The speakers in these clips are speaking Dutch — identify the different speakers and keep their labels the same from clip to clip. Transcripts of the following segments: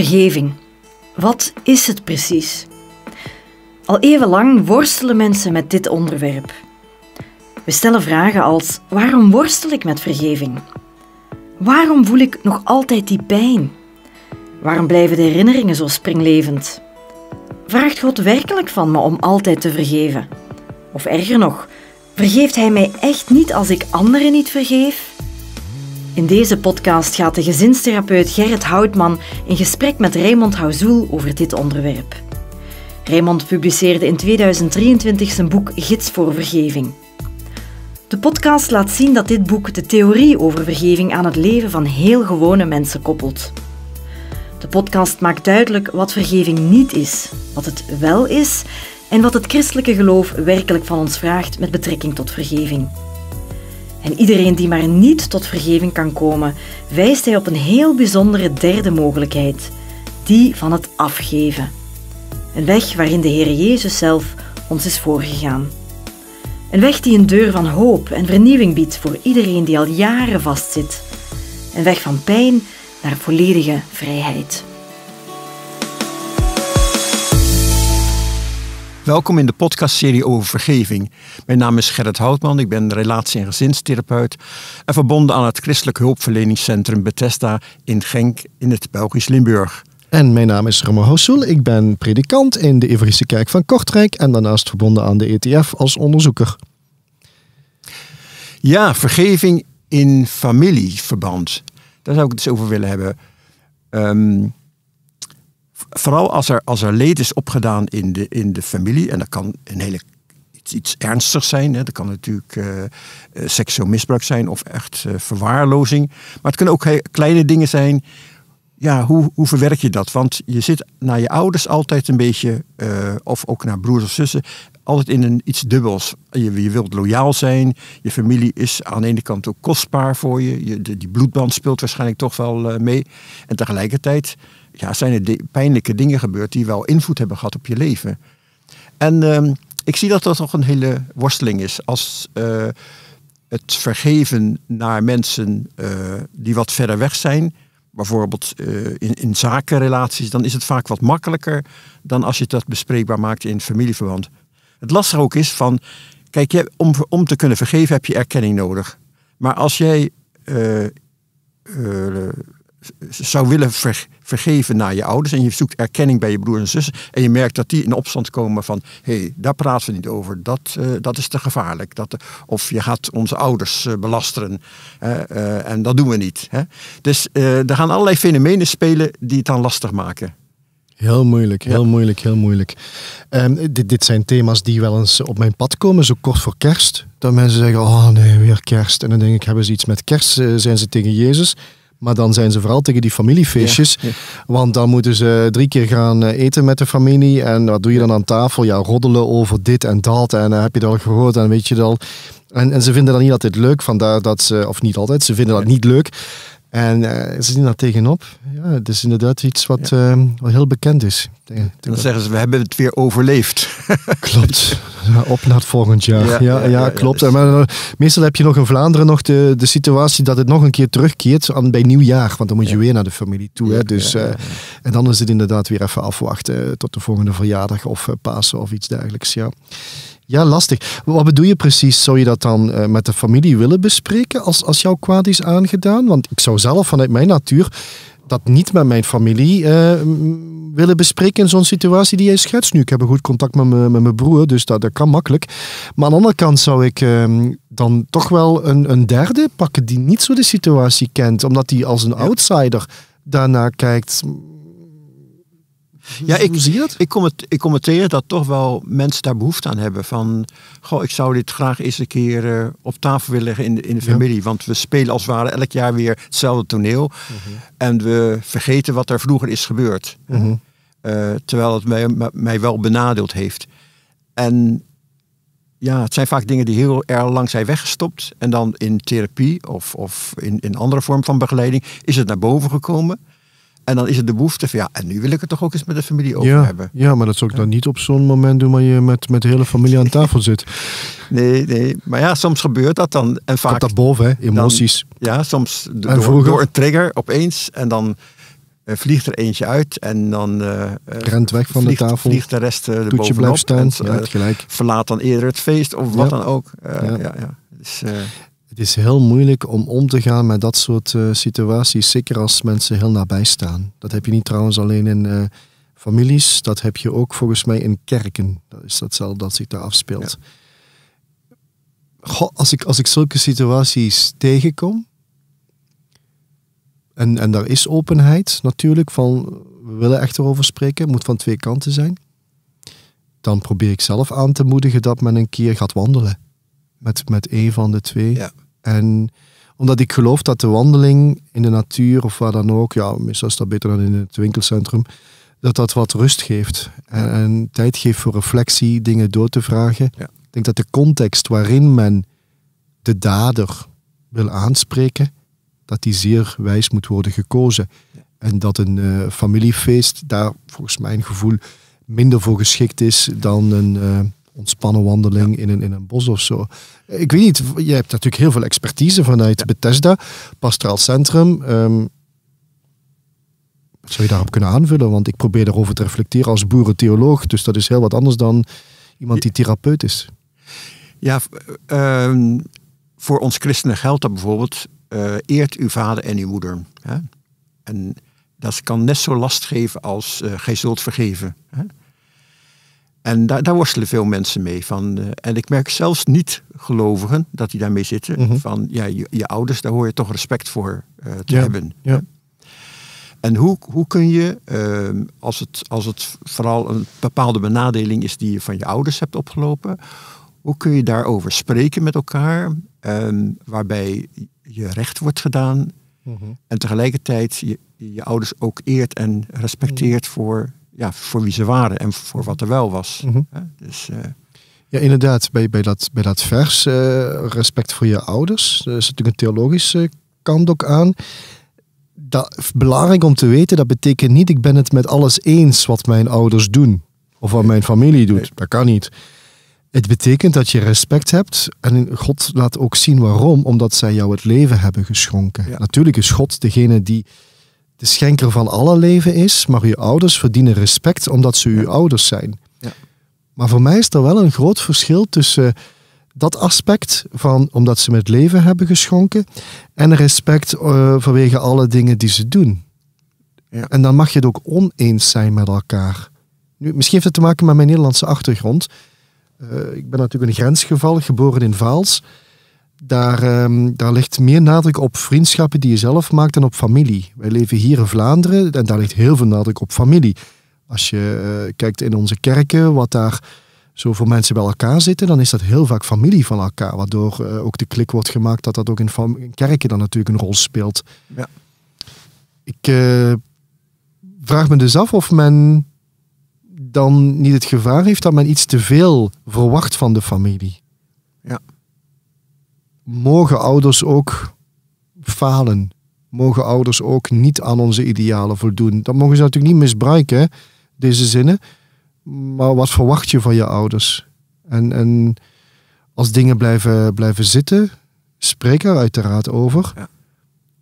Speaker 1: Vergeving. Wat is het precies? Al eeuwenlang worstelen mensen met dit onderwerp. We stellen vragen als: waarom worstel ik met vergeving? Waarom voel ik nog altijd die pijn? Waarom blijven de herinneringen zo springlevend? Vraagt God werkelijk van me om altijd te vergeven? Of erger nog, vergeeft Hij mij echt niet als ik anderen niet vergeef? In deze podcast gaat de gezinstherapeut Gerrit Houtman in gesprek met Raymond Houzoel over dit onderwerp. Raymond publiceerde in 2023 zijn boek Gids voor Vergeving. De podcast laat zien dat dit boek de theorie over vergeving aan het leven van heel gewone mensen koppelt. De podcast maakt duidelijk wat vergeving niet is, wat het wel is en wat het christelijke geloof werkelijk van ons vraagt met betrekking tot vergeving. En iedereen die maar niet tot vergeving kan komen, wijst hij op een heel bijzondere derde mogelijkheid, die van het afgeven. Een weg waarin de Heer Jezus zelf ons is voorgegaan. Een weg die een deur van hoop en vernieuwing biedt voor iedereen die al jaren vastzit. Een weg van pijn naar volledige vrijheid.
Speaker 2: Welkom in de podcastserie over vergeving. Mijn naam is Gerrit Houtman, ik ben relatie- en gezinstherapeut en verbonden aan het Christelijk Hulpverleningscentrum Bethesda in Genk in het Belgisch Limburg. En mijn naam is Romo Hossoel, ik ben predikant in de Evangelische Kerk van Kortrijk en daarnaast verbonden aan de ETF als onderzoeker. Ja, vergeving in familieverband. Daar zou ik het eens over willen hebben. Um, vooral als er, als er leed is opgedaan in de, in de familie, en dat kan een hele iets, ernstigs zijn. Hè. Dat kan natuurlijk eh, eh, seksueel misbruik zijn of echt eh, verwaarlozing. Maar het kunnen ook kleine dingen zijn. Ja, hoe, hoe verwerk je dat? Want je zit naar je ouders altijd een beetje, of ook naar broers of zussen, altijd in een, iets dubbels. Je, je wilt loyaal zijn, je familie is aan de ene kant ook kostbaar voor je, die bloedband speelt waarschijnlijk toch wel mee. En tegelijkertijd ja, zijn er pijnlijke dingen gebeurd die wel invloed hebben gehad op je leven. En ehm, ik zie dat dat toch een hele worsteling is. Als eh, het vergeven naar mensen eh, die wat verder weg zijn, bijvoorbeeld eh, in, in zakenrelaties, dan is het vaak wat makkelijker dan als je dat bespreekbaar maakt in familieverband. Het lastige ook is van, kijk, om, om te kunnen vergeven heb je erkenning nodig. Maar als jij zou willen vergeven naar je ouders. En je zoekt erkenning bij je broer en zus En je merkt dat die in opstand komen van... hé, hey, daar praten we niet over. Dat, eh, dat is te gevaarlijk. Dat, of je gaat onze ouders uh, belasteren. Eh, en dat doen we niet. Hè? Dus er gaan allerlei fenomenen spelen die het dan lastig maken.
Speaker 3: Heel moeilijk, heel moeilijk, heel moeilijk. Ehm, dit, dit zijn thema's die wel eens op mijn pad komen, zo kort voor kerst. Dat mensen zeggen, oh nee, weer kerst. En dan denk ik, hebben ze iets met kerst? zijn ze tegen Jezus? Maar dan zijn ze vooral tegen die familiefeestjes. Want dan moeten ze drie keer gaan eh, eten met de familie. En wat doe je dan aan tafel? Ja, roddelen over dit en dat. En eh, heb je dat al gehoord? En weet je dat En, en ze vinden dat niet altijd leuk. Vandaar dat ze, of niet altijd, ze vinden dat niet leuk. En eh, ze zien daar tegenop. Ja, het is inderdaad iets wat, ja. heel bekend is.
Speaker 2: dan zeggen ze, we hebben het weer overleefd.
Speaker 3: Klopt. op naar volgend jaar. Ja, ja, klopt. maar, eh, meestal heb je nog in Vlaanderen nog de, de situatie dat het nog een keer terugkeert aan, bij nieuwjaar. Want dan moet je weer naar de familie toe. Hè. Dus, eh, en dan is het inderdaad weer even afwachten eh, tot de volgende verjaardag of Pasen of iets dergelijks. Ja. Ja, lastig. Wat bedoel je precies? Zou je dat dan met de familie willen bespreken als, als jouw kwaad is aangedaan? Want ik zou zelf vanuit mijn natuur dat niet met mijn familie willen bespreken in zo'n situatie die jij schetst nu. Ik heb een goed contact met, met mijn broer, dus dat, kan makkelijk. Maar aan de andere kant zou ik ehm, dan toch wel een, een derde pakken die niet zo de situatie kent, omdat die als een outsider daarna kijkt.
Speaker 2: Ja, ik, zie dat? Ik, kom het, ik dat toch wel mensen daar behoefte aan hebben. Van, goh, ik zou dit graag eens een keer eh, op tafel willen leggen in de, in de familie. Want we spelen als het ware elk jaar weer hetzelfde toneel. Mhm. En we vergeten wat er vroeger is gebeurd. Mhm. Eh, terwijl het mij, mij wel benadeeld heeft. En ja, het zijn vaak dingen die heel erg lang zijn weggestopt. En dan in therapie of, of in, in andere vorm van begeleiding is het naar boven gekomen. En dan is het de behoefte van ja, en nu wil ik het toch ook eens met de familie over hebben.
Speaker 3: Ja, maar dat zou ik dan niet op zo'n moment doen waar je met, met de hele familie aan
Speaker 2: tafel zit. nee, nee. Maar ja, soms gebeurt dat dan. En vaak. Komt dat boven, hè? Emoties. ja, soms door, vroeger? door een trigger opeens. En dan eh, vliegt er eentje uit en dan eh, eh, rent weg van vliegt, de tafel. Vliegt de rest uh, Toetje blijft staan. En, ja, gelijk. Verlaat dan eerder het feest of wat dan ook. Uh, ja. ja dus, het is
Speaker 3: heel moeilijk om om te gaan met dat soort eh, situaties, zeker als mensen heel nabij staan. Dat heb je niet trouwens alleen in eh, families, dat heb je ook volgens mij in kerken. Dat is datzelfde dat zich daar afspeelt. Goh, als, ik, als ik zulke situaties tegenkom, en, en daar is openheid natuurlijk, van we willen echt erover spreken, moet van twee kanten zijn. Dan probeer ik zelf aan te moedigen dat men een keer gaat wandelen. Met, met een van de twee. Ja. En omdat ik geloof dat de wandeling in de natuur of waar dan ook, ja, misschien is dat beter dan in het winkelcentrum, dat dat wat rust geeft en, tijd geeft voor reflectie, dingen door te vragen. Ik denk dat de context waarin men de dader wil aanspreken, dat die zeer wijs moet worden gekozen. En dat een eh, familiefeest daar volgens mijn gevoel minder voor geschikt is dan een... Eh, ontspannen wandeling in, een, in een bos of zo. Ik weet niet, je hebt natuurlijk heel veel expertise vanuit Bethesda, Pastoraal Centrum. Um, zou je daarop kunnen aanvullen? Want ik probeer daarover te reflecteren als boerentheoloog, dus dat is heel wat anders dan iemand die therapeut is.
Speaker 2: Ja, ehm, voor ons christenen geldt dat bijvoorbeeld, eh, eert uw vader en uw moeder. Hè? En dat kan net zo last geven als uh, gij zult vergeven. Hè? En daar, worstelen veel mensen mee. Van, eh, en ik merk zelfs niet-gelovigen dat die daarmee zitten. Mhm. Van ja, je, je, ouders, daar hoor je toch respect voor eh, te hebben. Ja. En hoe, hoe kun je, ehm, als, het, als het vooral een bepaalde benadeling is die je van je ouders hebt opgelopen, hoe kun je daarover spreken met elkaar, ehm, waarbij je recht wordt gedaan mhm. en tegelijkertijd je, je ouders ook eert en respecteert mhm. voor ja, voor wie ze waren en voor wat er wel was. Mhm. Dus, eh,
Speaker 3: ja, inderdaad, bij, bij, dat, bij dat vers, eh, respect voor je ouders, er eh, is natuurlijk een theologische kant ook aan. Dat, belangrijk om te weten, dat betekent niet ik ben het met alles eens wat mijn ouders doen. Of wat mijn familie doet. Dat kan niet. Het betekent dat je respect hebt en God laat ook zien waarom, omdat zij jou het leven hebben geschonken. Natuurlijk is God degene die schenker van alle leven is, maar uw ouders verdienen respect omdat ze uw ouders zijn. Ja. Maar voor mij is er wel een groot verschil tussen dat aspect van omdat ze met leven hebben geschonken en respect eh, vanwege alle dingen die ze doen. Ja. En dan mag je het ook oneens zijn met elkaar. Nu, misschien heeft het te maken met mijn Nederlandse achtergrond. Eh, ik ben natuurlijk een grensgeval, geboren in Vaals daar, ehm, daar ligt meer nadruk op vriendschappen die je zelf maakt dan op familie. Wij leven hier in Vlaanderen en daar ligt heel veel nadruk op familie. Als je eh, kijkt in onze kerken, wat daar zo voor mensen bij elkaar zitten, dan is dat heel vaak familie van elkaar. Waardoor eh, ook de klik wordt gemaakt dat dat ook in, kerken dan natuurlijk een rol speelt. Ja. Ik eh, vraag me dus af of men dan niet het gevaar heeft dat men iets te veel verwacht van de familie. Ja mogen ouders ook falen? Mogen ouders ook niet aan onze idealen voldoen? Dat mogen ze natuurlijk niet misbruiken, deze zinnen. Maar wat verwacht je van je ouders? En, en als dingen blijven, blijven zitten, spreek er uiteraard over. Ja.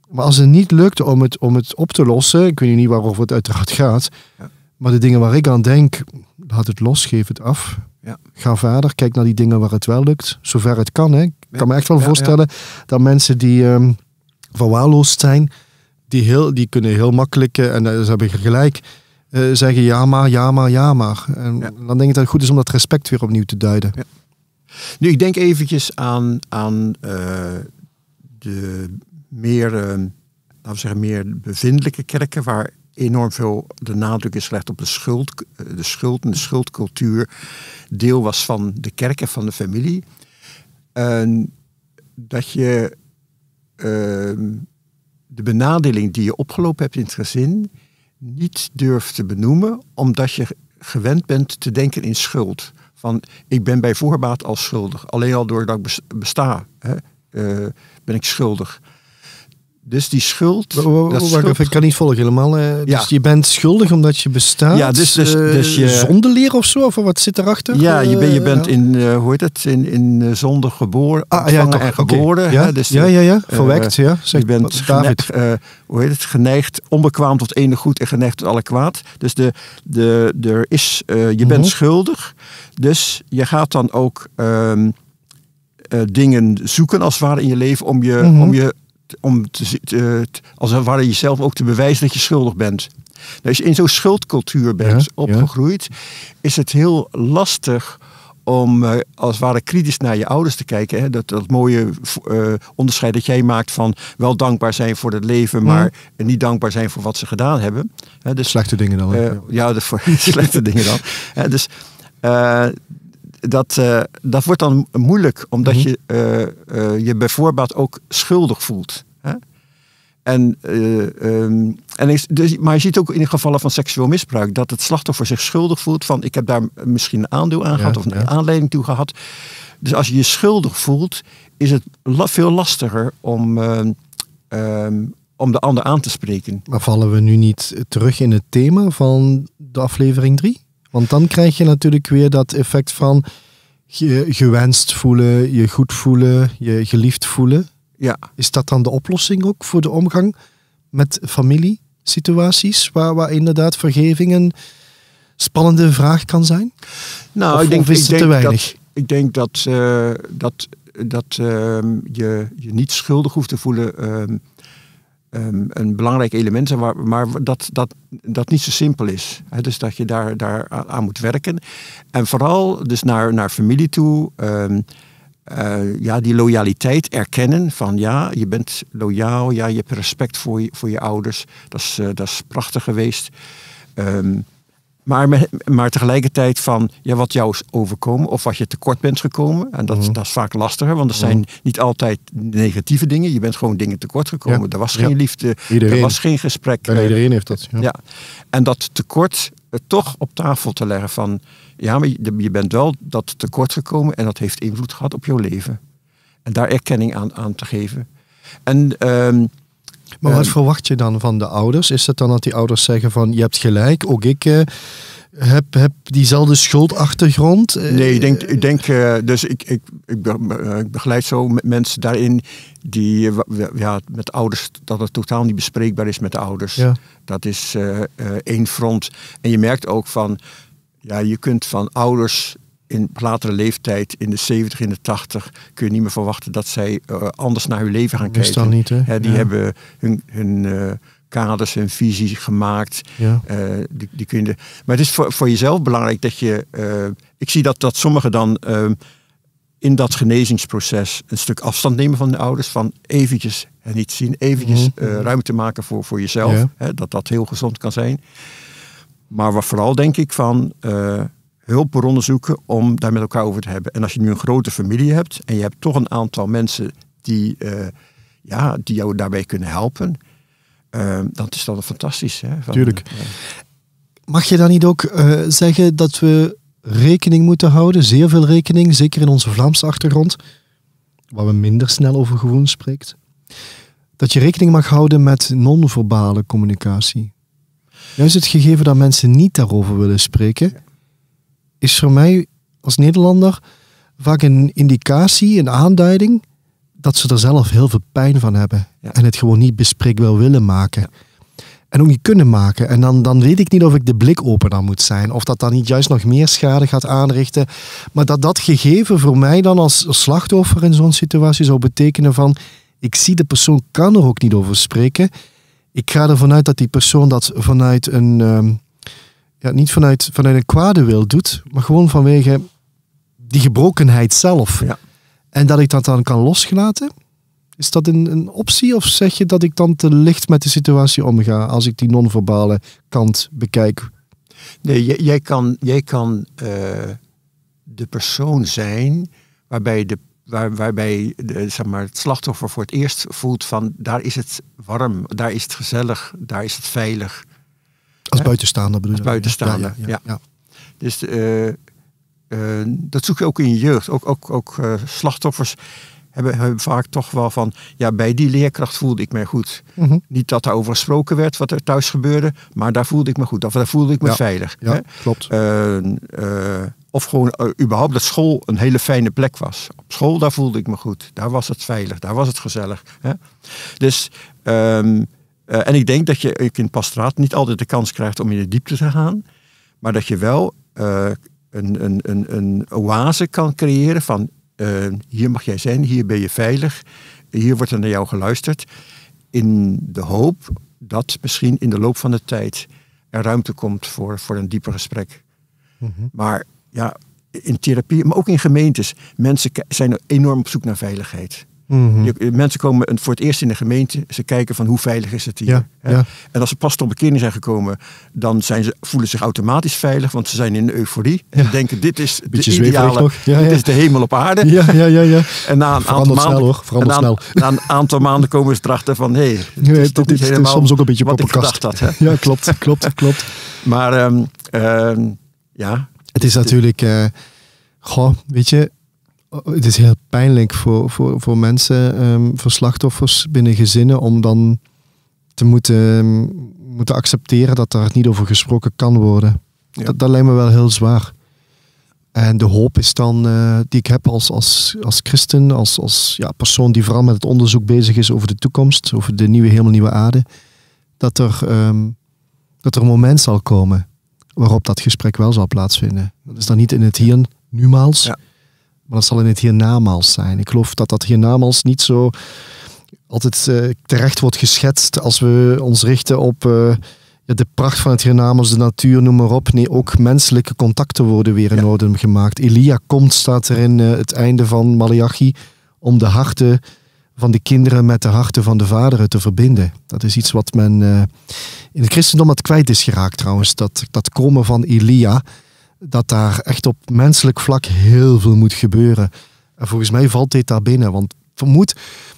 Speaker 3: Maar als het niet lukt om het, om het op te lossen, ik weet niet waarover het uiteraard gaat. Ja. Maar de dingen waar ik aan denk, laat het los, geef het af. Ja. Ga verder, kijk naar die dingen waar het wel lukt, zover het kan. Hè. Ik kan me echt wel voorstellen dat mensen die um, verwaarloosd zijn, die, heel, die kunnen heel makkelijk, eh, en dat eh, ze hebben gelijk, eh, zeggen ja maar, ja maar, ja maar. En dan denk ik dat het goed is om dat respect weer opnieuw te duiden.
Speaker 2: Nu, ik denk eventjes aan, aan de meer, ehm, laten zeggen, meer bevindelijke kerken waar enorm veel, de nadruk is gelegd op de schuld, eh, de schuld en de schuldcultuur deel was van de kerk en van de familie. En dat je ehm, de benadeling die je opgelopen hebt in het gezin niet durft te benoemen, omdat je gewend bent te denken in schuld. Van ik ben bij voorbaat al schuldig, alleen al doordat ik besta hè, eh, ben ik schuldig.
Speaker 3: Dus die schuld. dat ik kan niet volgen helemaal. Eh, dus je bent schuldig
Speaker 2: omdat je bestaat. Ja, dus, dus, eh, dus je...
Speaker 3: leren of zo? Of wat zit erachter? Ja, je, ben, je eh, bent
Speaker 2: in, hoe heet het? In, in zonde geboren. Ah, ja, toch, en geboren. Ja. Hè, dus ja, ja, ja. Verwekt, ja. Zeg, je bent David. Geneigd, hoe heet het? Geneigd, onbekwaam tot ene goed en geneigd tot alle kwaad. Dus de, de, er is, je bent mhm. schuldig. Dus je gaat dan ook. Ehm, dingen zoeken als het ware in je leven om je, mhm. om je om te, te, als het ware jezelf ook te bewijzen dat je schuldig bent. Nou, als je in zo'n schuldcultuur bent opgegroeid, is het heel lastig om eh, als het ware kritisch naar je ouders te kijken. Hè? Dat, dat mooie eh, onderscheid dat jij maakt van wel dankbaar zijn voor het leven, maar niet dankbaar zijn voor wat ze gedaan hebben. Hè, dus, slechte dingen dan. Eh, ja, de, slechte dingen dan. Hè, dus uh, dat, eh, dat wordt dan moeilijk, omdat mhm. je eh, eh, je bijvoorbeeld ook schuldig voelt. Hè? En, ehm, en is, dus, maar je ziet ook in de gevallen van seksueel misbruik dat het slachtoffer zich schuldig voelt van ik heb daar misschien een aandeel aan gehad of een aanleiding toe gehad. Dus als je je schuldig voelt, is het veel lastiger om, ehm, ehm, om de ander aan te spreken. Maar vallen we nu niet terug
Speaker 3: in het thema van de aflevering 3? Want dan krijg je natuurlijk weer dat effect van je gewenst voelen, je goed voelen, je geliefd voelen. Ja. Is dat dan de oplossing ook voor de omgang met familiesituaties, waar, waar inderdaad vergeving een spannende vraag kan zijn? Nou, of, ik denk, is ik het denk te weinig? Dat,
Speaker 2: ik denk dat, eh, dat, dat ehm, je je niet schuldig hoeft te voelen. Ehm, Ehm, een belangrijk element zijn, maar, maar dat, dat, dat niet zo simpel is. dus dat je daar, daar aan moet werken. En vooral dus naar, naar familie toe. Ehm, eh, ja, die loyaliteit erkennen van ja, je bent loyaal, ja, je hebt respect voor je, voor je ouders. Dat is, eh, dat is prachtig geweest. Ehm, maar, maar tegelijkertijd van ja, wat jou is overkomen of wat je tekort bent gekomen. En dat, mm dat is vaak lastiger, want er zijn mhm. niet altijd negatieve dingen. Je bent gewoon dingen tekort gekomen. Er was geen liefde, er was geen gesprek. En iedereen heeft dat. Ja. En dat tekort eh, toch op tafel te leggen van ja, maar je, bent wel dat tekort gekomen en dat heeft invloed gehad op jouw leven. En daar erkenning aan, aan te geven. En... Ehm, maar wat ehm, verwacht je dan van de ouders? Is het dan dat die ouders zeggen van je hebt gelijk, ook ik eh, heb, heb diezelfde schuldachtergrond? Eh, nee, ik denk, eh, ik denk dus ik, ik, ik, begeleid zo mensen daarin die ja, met ouders, dat het totaal niet bespreekbaar is met de ouders. Ja. Dat is één front. En je merkt ook van, ja, je kunt van ouders in latere leeftijd, in de 70, in de 80, kun je niet meer verwachten dat zij eh, anders naar hun leven gaan kijken. Is dan niet, hè? die hebben hun, hun eh, kaders, hun visie gemaakt. Ja. Eh, die, die maar het is voor, voor jezelf belangrijk dat je... ik zie dat, dat sommigen dan ehm, in dat genezingsproces een stuk afstand nemen van de ouders. Van eventjes en niet zien, eventjes mhm. ruimte maken voor, voor jezelf. Ja. dat dat heel gezond kan zijn. Maar wat vooral denk ik van hulpbronnen zoeken om daar met elkaar over te hebben. En als je nu een grote familie hebt en je hebt toch een aantal mensen die, eh, ja, die jou daarbij kunnen helpen, uh, dan is dat fantastisch. Hè? Tuurlijk. Eh,
Speaker 3: mag je dan niet ook eh, zeggen dat we rekening moeten houden, zeer veel rekening, zeker in onze Vlaamse achtergrond, waar we minder snel over gewoon spreekt, dat je rekening mag houden met non-verbale communicatie. Juist nou het gegeven dat mensen niet daarover willen spreken, is voor mij als Nederlander vaak een indicatie, een aanduiding dat ze er zelf heel veel pijn van hebben. En het gewoon niet bespreekbaar willen maken. En ook niet kunnen maken. En dan, dan weet ik niet of ik de blik open dan moet zijn. Of dat dan niet juist nog meer schade gaat aanrichten. Maar dat dat gegeven voor mij dan als slachtoffer in zo'n situatie zou betekenen van... Ik zie de persoon kan er ook niet over spreken. Ik ga ervan uit dat die persoon dat vanuit een... Ehm, ja, niet vanuit, vanuit een kwade wil doet, maar gewoon vanwege die gebrokenheid zelf. Ja. En dat ik dat dan kan loslaten. Is dat een, een optie of zeg je dat ik dan te licht met de situatie omga als ik die non-verbale kant bekijk?
Speaker 2: Nee, jij, kan, jij kan eh, de persoon zijn waarbij, de, waar, waarbij de, zeg maar, het slachtoffer voor het eerst voelt van daar is het warm, daar is het gezellig, daar is het veilig.
Speaker 3: Als buitenstaander bedoel je? Als buitenstaander,
Speaker 2: ja. Dus eh, eh, dat zoek je ook in je jeugd. Ook, ook, ook eh, slachtoffers hebben, hebben, vaak toch wel van, ja, bij die leerkracht voelde ik me goed. Mhm. Niet dat daarover gesproken werd wat er thuis gebeurde, maar daar voelde ik me goed. Of daar voelde ik me veilig. Ja, klopt. of gewoon überhaupt dat school een hele fijne plek was. Op school, daar voelde ik me goed. Daar was het veilig, daar was het gezellig. Hè? Dus ehm, eh, en ik denk dat je in Pastraat niet altijd de kans krijgt om in de diepte te gaan. Maar dat je wel eh, een, een, een, een oase kan creëren van eh, hier mag jij zijn, hier ben je veilig, hier wordt er naar jou geluisterd. In de hoop dat misschien in de loop van de tijd er ruimte komt voor, voor een dieper gesprek. Mhm. Maar ja, in therapie, maar ook in gemeentes, mensen zijn enorm op zoek naar veiligheid. Mm je, mensen komen voor het eerst in de gemeente. Ze kijken van hoe veilig is het hier. Ja, En als ze pas tot bekering zijn gekomen, dan zijn ze, voelen ze zich automatisch veilig. Want ze zijn in euforie. En denken dit is Beetje de ideale, dit is de hemel op aarde. Ja, ja, ja, ja. En na een, aantal maanden, snel, hoor. Na, snel. na een aantal maanden komen ze erachter van... hé, hey, dit is, soms ook een beetje poppenkast. Had,
Speaker 3: Ja, klopt, klopt,
Speaker 2: klopt. maar ehm, ehm, ja... Het is natuurlijk...
Speaker 3: Uh, goh, weet je Oh, het is heel pijnlijk voor, voor, voor mensen, ehm, voor slachtoffers binnen gezinnen, om dan te moeten, ehm, moeten accepteren dat daar niet over gesproken kan worden. Dat, lijkt me wel heel zwaar. En de hoop is dan, eh, die ik heb als, als, als christen, als, als ja, persoon die vooral met het onderzoek bezig is over de toekomst, over de nieuwe, helemaal nieuwe aarde, dat er, ehm, dat er een moment zal komen waarop dat gesprek wel zal plaatsvinden. Dat is dan niet in het hier, numaals, ja maar dat zal in het hiernamaals zijn. Ik geloof dat dat hiernamaals niet zo altijd eh, terecht wordt geschetst als we ons richten op eh, de pracht van het hiernamaals, de natuur, noem maar op. Nee, ook menselijke contacten worden weer in orde gemaakt. Elia komt, staat er in eh, het einde van Malachi, om de harten van de kinderen met de harten van de vaderen te verbinden. Dat is iets wat men in het christendom wat kwijt is geraakt trouwens. Dat, dat komen van Elia dat daar echt op menselijk vlak heel veel moet gebeuren. En volgens mij valt dit daar binnen. Want vermoed,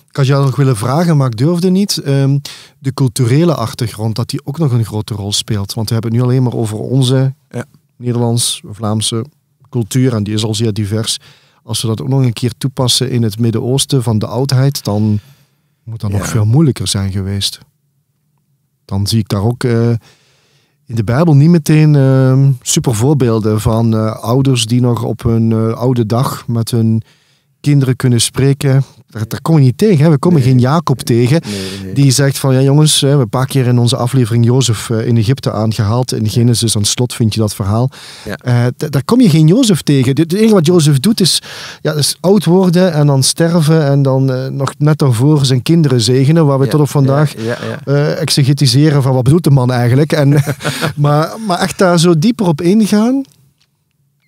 Speaker 3: ik had jou nog willen vragen, maar ik durfde niet. Ehm, de culturele achtergrond, dat die ook nog een grote rol speelt. Want we hebben het nu alleen maar over onze ja. Nederlands-Vlaamse cultuur. En die is al zeer divers. Als we dat ook nog een keer toepassen in het Midden-Oosten van de oudheid, dan moet dat nog veel moeilijker zijn geweest. Dan zie ik daar ook. Eh, in de Bijbel niet meteen uh, ehm, super voorbeelden van eh, ouders die nog op hun eh, oude dag met hun kinderen kunnen spreken. Daar, kom je niet tegen. We komen geen Jacob tegen. die zegt van, ja jongens, we hebben een paar keer in onze aflevering Jozef eh, in Egypte aangehaald. In Genesis aan het slot vind je dat verhaal. Eh, daar kom je geen Jozef tegen. Het enige wat Jozef doet is, ja, oud worden en dan sterven. En dan eh, nog net daarvoor zijn kinderen zegenen. Waar we ja, tot op vandaag ja, exegetiseren van, wat bedoelt de man eigenlijk? En, maar, maar echt daar zo dieper op ingaan,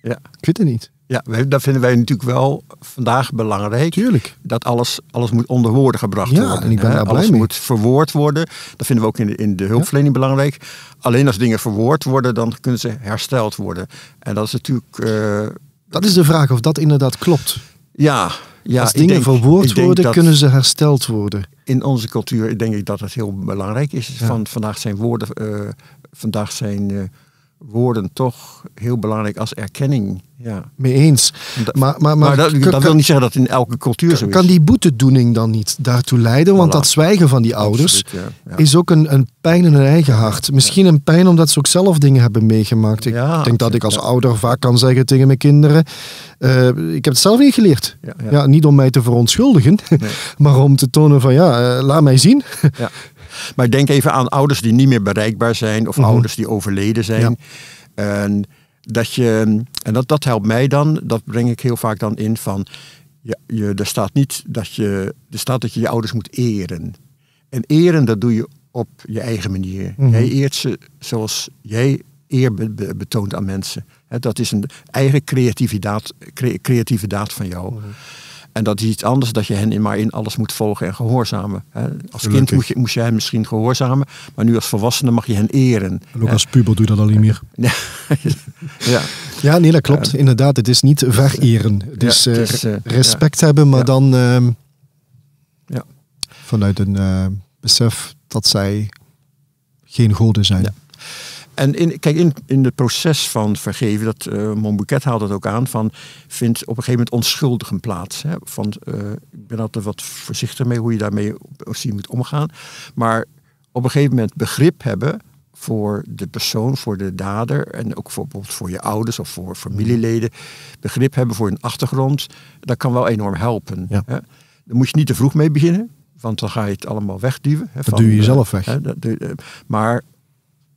Speaker 2: ja. ik weet het niet. Ja, dat vinden wij natuurlijk wel vandaag belangrijk. Tuurlijk. Dat alles, alles moet onder woorden gebracht ja, worden. En ik ben daar alles mee. moet verwoord worden. Dat vinden we ook in de, in de hulpverlening belangrijk. Alleen als dingen verwoord worden, dan kunnen ze hersteld worden. En dat is natuurlijk. Eh, dat is de vraag
Speaker 3: of dat inderdaad klopt.
Speaker 2: Ja, ja, Als dingen verwoord worden, kunnen
Speaker 3: ze hersteld worden.
Speaker 2: In onze cultuur denk ik dat het heel belangrijk is. Van, vandaag zijn woorden, eh, vandaag zijn eh, woorden toch heel belangrijk als erkenning. Ja. Mee eens. maar, maar, maar, dat, dat wil niet zeggen dat in elke cultuur zo is. Kan die
Speaker 3: boetedoening dan niet daartoe leiden? Want dat zwijgen van die ouders is ook een, een pijn in hun eigen hart. Misschien een pijn omdat ze ook zelf dingen hebben meegemaakt. Ik denk dat ik als ouder vaak kan zeggen tegen mijn kinderen...
Speaker 2: Eh, ik heb het zelf niet geleerd. Ja, niet
Speaker 3: om mij te verontschuldigen, maar om te tonen van
Speaker 2: ja, eh, laat mij zien. Maar denk even aan ouders die niet meer bereikbaar zijn of mhm. ouders die overleden zijn. En dat je, en dat, dat helpt mij dan, dat breng ik heel vaak dan in van, je, er staat niet dat je, er staat dat je je ouders moet eren. En eren, dat doe je op je eigen manier. Mhm. Jij eert ze zoals jij eer betoont aan mensen. dat is een eigen creatieve daad, creatieve daad van jou. Mhm. En dat is iets anders dat je hen in maar in alles moet volgen en gehoorzamen. Als kind moest je, moest je hen misschien gehoorzamen, maar nu als volwassene mag je hen eren. En ook als
Speaker 3: puber doe je dat al niet meer. ja. ja, nee, dat klopt. Eh. Inderdaad, het is niet vereren. Het is, eh, is eh, respect hebben, maar dan vanuit een besef dat zij geen goden zijn.
Speaker 2: En in, kijk, in, in het proces van vergeven, dat uh, eh, Monbouquet haalt het ook aan, van vindt op een gegeven moment onschuldigen plaats. Hè? Van, eh, ik ben altijd wat voorzichtig mee hoe je daarmee op, je moet omgaan. Maar op een gegeven moment begrip hebben voor de persoon, voor de dader en ook voor, bijvoorbeeld voor je ouders of voor familieleden. Begrip hebben voor hun achtergrond, dat kan wel enorm helpen. Ja. Hè? moet je niet te vroeg mee beginnen, want dan ga je het allemaal wegduwen. Hè, van, eh, dat duw je jezelf weg. maar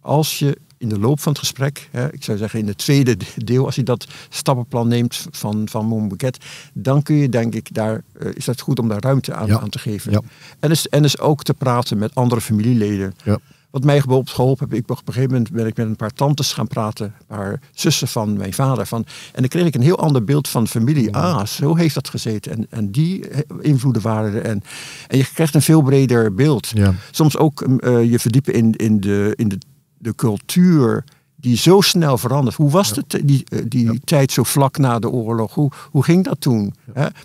Speaker 2: als je in de loop van het gesprek, hè, ik zou zeggen in het tweede deel, als je dat stappenplan neemt van, van Montbucket, dan kun je denk ik daar, eh, is dat goed om daar ruimte aan, aan te geven. Ja. En, dus, en is ook te praten met andere familieleden. Ja. Wat mij geholpen heb, ik, op een gegeven moment ben ik met een paar tantes gaan praten, een paar zussen van mijn vader. Van, en dan kreeg ik een heel ander beeld van familie. Ah, zo heeft dat gezeten. En, en die invloeden waren er. En, en je krijgt een veel breder beeld. Soms ook mm, eh, je verdiepen in, in, de, in de de cultuur die zo snel verandert. Hoe was het eh, die, eh, die tijd zo vlak na de oorlog? Hoe, hoe ging dat toen?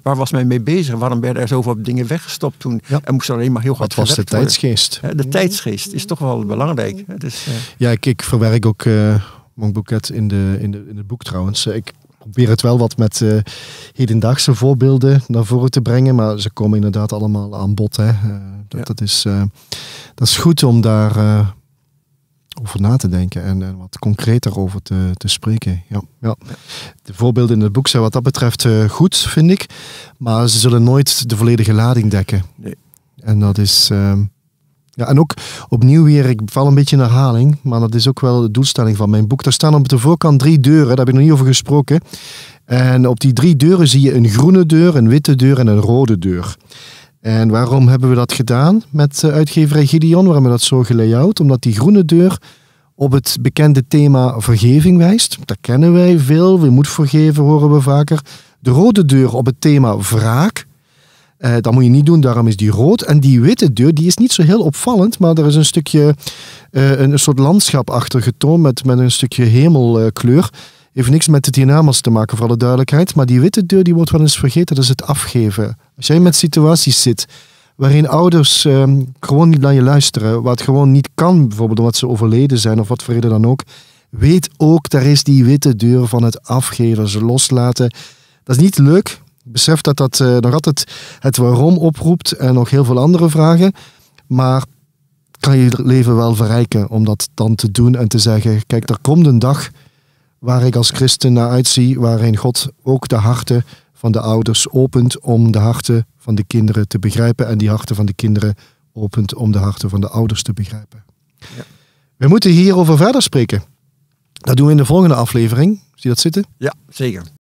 Speaker 2: Waar was men mee bezig? Waarom werden er zoveel dingen weggestopt toen? En moest er alleen maar heel hard Wat was de tijdsgeest? De tijdsgeest is toch wel belangrijk. Dus, eh.
Speaker 3: ja, ik, verwerk ook uh, Monk in, de, in, de, in het boek trouwens. Ik probeer het wel wat met hedendaagse voorbeelden naar voren te brengen. Maar ze komen inderdaad allemaal aan bod. Hè? dat, dat, is, dat is goed om daar over na te denken en, en wat concreter over te, te spreken. Ja, ja. De voorbeelden in het boek zijn wat dat betreft eh, goed, vind ik. Maar ze zullen nooit de volledige lading dekken. Nee. En dat is. Ehm, ja, en ook opnieuw weer, ik val een beetje in herhaling, maar dat is ook wel de doelstelling van mijn boek. Daar staan op de voorkant drie deuren, daar heb ik nog niet over gesproken. En op die drie deuren zie je een groene deur, een witte deur en een rode deur. En waarom hebben we dat gedaan met eh, uitgeverij Gideon? Waarom hebben we dat zo gelayout? Omdat die groene deur op het bekende thema vergeving wijst. Dat kennen wij veel. We moeten vergeven, horen we vaker. De rode deur op het thema wraak. Eh, dat moet je niet doen, daarom is die rood. En die witte deur, die is niet zo heel opvallend, maar er is een stukje, eh, een, soort landschap achter getoond met, met een stukje hemelkleur. Heeft niks met de dynamo's te maken, voor alle duidelijkheid. Maar die witte deur die wordt wel eens vergeten, dat is het afgeven. Als jij met situaties zit waarin ouders ehm, gewoon niet naar je luisteren, wat gewoon niet kan, bijvoorbeeld omdat ze overleden zijn of wat voor reden dan ook, weet ook, daar is die witte deur van het afgeven, ze dus loslaten. Dat is niet leuk. Besef dat dat eh, nog altijd het waarom oproept en nog heel veel andere vragen. Maar kan je leven wel verrijken om dat dan te doen en te zeggen, kijk, er komt een dag waar ik als christen naar uitzie, waarin God ook de harten van de ouders opent om de harten van de kinderen te begrijpen en die harten van de kinderen opent om de harten van de ouders te begrijpen. Ja. We moeten hierover verder spreken. Dat doen we in de volgende aflevering. Zie je dat zitten?
Speaker 2: Ja, zeker.